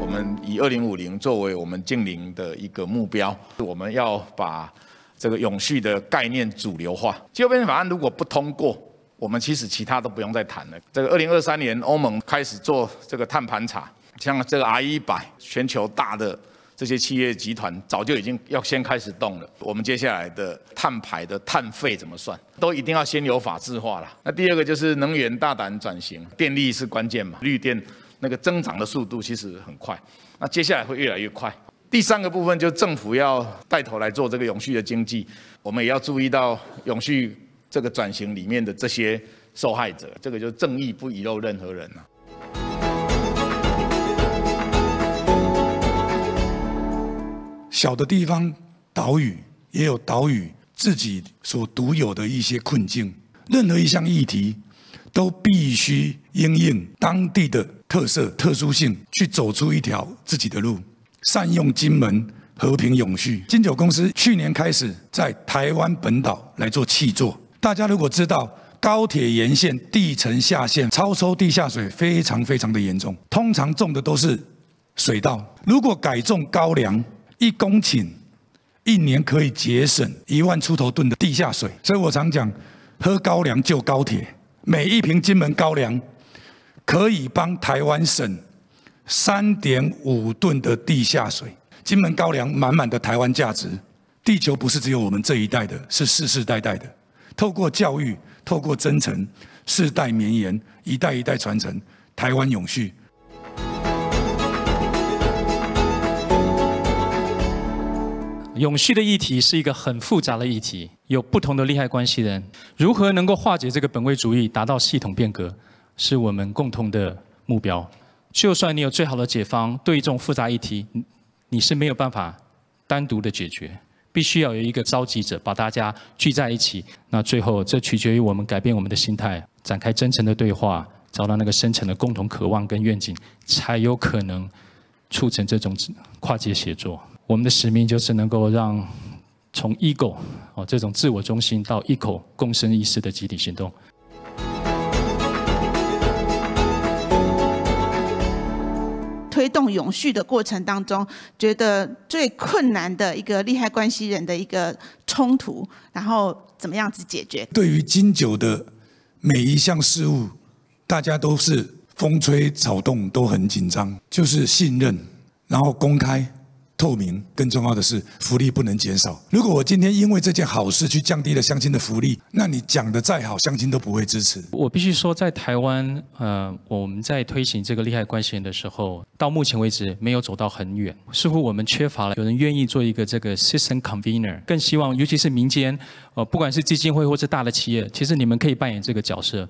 我们以二零五零作为我们近零的一个目标，我们要把这个永续的概念主流化。气候变法案如果不通过，我们其实其他都不用再谈了。这个二零二三年欧盟开始做这个碳盘查，像这个 I 一百全球大的。这些企业集团早就已经要先开始动了。我们接下来的碳排的碳费怎么算，都一定要先有法制化了。那第二个就是能源大胆转型，电力是关键嘛，绿电那个增长的速度其实很快，那接下来会越来越快。第三个部分就是政府要带头来做这个永续的经济，我们也要注意到永续这个转型里面的这些受害者，这个就正义不遗漏任何人了。小的地方，岛屿也有岛屿自己所独有的一些困境。任何一项议题，都必须应用当地的特色、特殊性，去走出一条自己的路。善用金门和平永续，金九公司去年开始在台湾本岛来做气作。大家如果知道高铁沿线地层下陷、超抽地下水非常非常的严重，通常种的都是水稻。如果改种高粱，一公顷一年可以节省一万出头吨的地下水，所以我常讲，喝高粱救高铁。每一瓶金门高粱，可以帮台湾省三点五吨的地下水。金门高粱满满的台湾价值。地球不是只有我们这一代的，是世世代代的。透过教育，透过真诚，世代绵延，一代一代传承，台湾永续。永续的议题是一个很复杂的议题，有不同的利害关系人，如何能够化解这个本位主义，达到系统变革，是我们共同的目标。就算你有最好的解方，对于这种复杂议题，你是没有办法单独的解决，必须要有一个召集者把大家聚在一起。那最后，这取决于我们改变我们的心态，展开真诚的对话，找到那个深层的共同渴望跟愿景，才有可能促成这种跨界协作。我们的使命就是能够让从 ego 哦这种自我中心到 e c o 共生意识的集体行动，推动永续的过程当中，觉得最困难的一个利害关系人的一个冲突，然后怎么样子解决？对于金九的每一项事物，大家都是风吹草动都很紧张，就是信任，然后公开。透明，更重要的是福利不能减少。如果我今天因为这件好事去降低了相亲的福利，那你讲的再好，相亲都不会支持。我必须说，在台湾，呃，我们在推行这个利害关系人的时候，到目前为止没有走到很远，似乎我们缺乏了有人愿意做一个这个 system convener。更希望，尤其是民间，呃，不管是基金会或是大的企业，其实你们可以扮演这个角色。